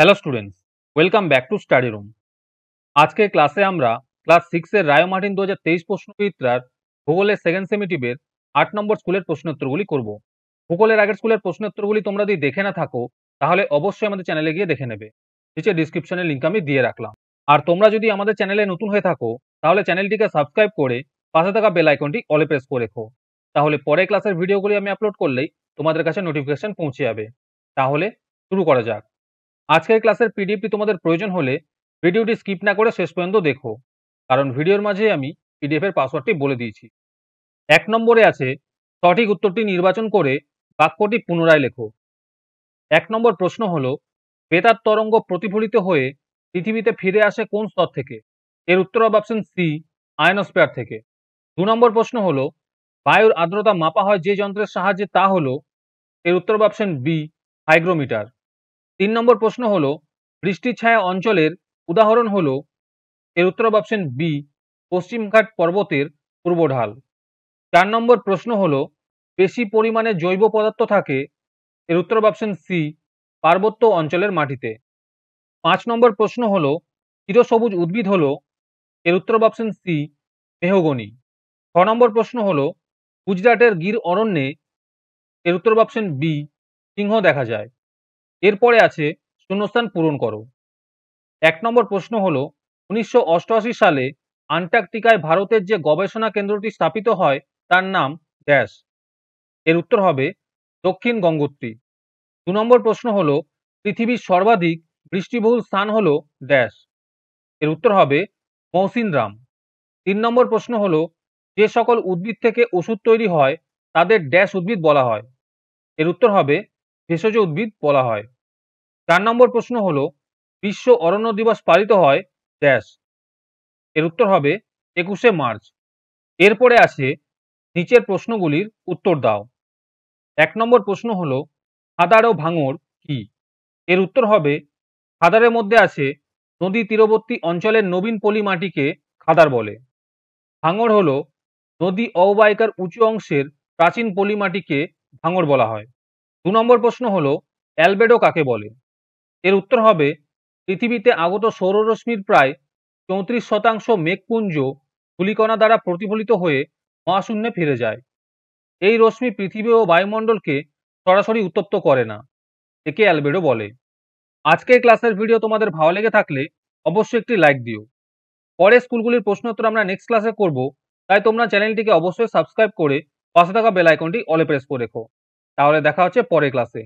hello students welcome back to study room আজকে ক্লাসে আমরা ক্লাস সিক্সের রায় মার্টিন দু হাজার তেইশ প্রশ্নবিদরার ভূগোলের সেকেন্ড সেমিটিভের আট নম্বর স্কুলের প্রশ্নোত্তরগুলি করব ভূগোলের আগের স্কুলের প্রশ্নোত্তরগুলি তোমরা যদি দেখে না থাকো তাহলে অবশ্যই আমাদের চ্যানেলে গিয়ে দেখে নেবে নিচে ডিসক্রিপশনে লিঙ্ক আমি দিয়ে রাখলাম আর তোমরা যদি আমাদের চ্যানেলে নতুন হয়ে থাকো তাহলে চ্যানেলটিকে সাবস্ক্রাইব করে পাশে থাকা বেল আইকনটি অলে প্রেস করে রেখো তাহলে পরে ক্লাসের ভিডিওগুলি আমি আপলোড করলেই তোমাদের কাছে নোটিফিকেশন পৌঁছে যাবে তাহলে শুরু করা যাক আজকের ক্লাসের পিডিএফটি তোমাদের প্রয়োজন হলে ভিডিওটি স্কিপ না করে শেষ পর্যন্ত দেখো কারণ ভিডিওর মাঝে আমি পিডিএফের পাসওয়ার্ডটি বলে দিয়েছি এক নম্বরে আছে সঠিক উত্তরটি নির্বাচন করে বাক্যটি পুনরায় লেখো এক নম্বর প্রশ্ন হল বেতার তরঙ্গ প্রতিফলিত হয়ে পৃথিবীতে ফিরে আসে কোন স্তর থেকে এর উত্তর হবে অপশন সি আয়নোস্পিয়ার থেকে দু নম্বর প্রশ্ন হলো বায়ুর আর্দ্রতা মাপা হয় যে যন্ত্রের সাহায্যে তা হলো এর উত্তর হবে অপশন বি হাইগ্রোমিটার তিন নম্বর প্রশ্ন হল বৃষ্টির ছায়া অঞ্চলের উদাহরণ হল এর উত্তর অপশন বি পশ্চিমঘাট পর্বতের পূর্ব ঢাল চার নম্বর প্রশ্ন হল বেশি পরিমাণে জৈব পদার্থ থাকে এর উত্তর অপশন সি পার্বত্য অঞ্চলের মাটিতে পাঁচ নম্বর প্রশ্ন হল চিরসবুজ উদ্ভিদ হল এর উত্তর অপশন সি মেহগনি ছ নম্বর প্রশ্ন হল গুজরাটের গির অরণ্যে এর উত্তর অপশন বি সিংহ দেখা যায় এরপরে আছে শূন্যস্থান পূরণ করো এক নম্বর প্রশ্ন হলো উনিশশো সালে আন্টার্কটিকায় ভারতের যে গবেষণা কেন্দ্রটি স্থাপিত হয় তার নাম ড্যাশ এর উত্তর হবে দক্ষিণ গঙ্গোত্রী দু নম্বর প্রশ্ন হলো পৃথিবীর সর্বাধিক বৃষ্টিবহুল স্থান হলো ড্যাশ এর উত্তর হবে মৌসিনরাম তিন নম্বর প্রশ্ন হলো যে সকল উদ্ভিদ থেকে ওষুধ তৈরি হয় তাদের ড্যাশ উদ্ভিদ বলা হয় এর উত্তর হবে ভেষজ উদ্ভিদ বলা হয় চার নম্বর প্রশ্ন হলো বিশ্ব অরণ্য দিবস পালিত হয় দেশ এর উত্তর হবে একুশে মার্চ এরপরে আছে নিচের প্রশ্নগুলির উত্তর দাও এক নম্বর প্রশ্ন হল হাদার ও ভাঙর কি এর উত্তর হবে খাদারের মধ্যে আছে নদী তীরবর্তী অঞ্চলের নবীন পলি মাটিকে খাদার বলে ভাঙর হল নদী অববাহিকার উঁচু অংশের প্রাচীন পলি মাটিকে ভাঙর বলা হয় দু নম্বর প্রশ্ন হলো অ্যালবেডো কাকে বলে এর উত্তর হবে পৃথিবীতে আগত সৌররশ্মির প্রায় চৌত্রিশ শতাংশ মেঘপুঞ্জ ধুলিকণা দ্বারা প্রতিফলিত হয়ে মহাশূন্যে ফিরে যায় এই রশ্মি পৃথিবী ও বায়ুমণ্ডলকে সরাসরি উত্তপ্ত করে না একে অ্যালবেডো বলে আজকের ক্লাসের ভিডিও তোমাদের ভালো লেগে থাকলে অবশ্যই একটি লাইক দিও পরে স্কুলগুলির প্রশ্নোত্তর আমরা নেক্সট ক্লাসে করব তাই তোমরা চ্যানেলটিকে অবশ্যই সাবস্ক্রাইব করে পাশে থাকা বেল আইকনটি অলে প্রেস করে রেখো তাহলে দেখা হচ্ছে পরে ক্লাসে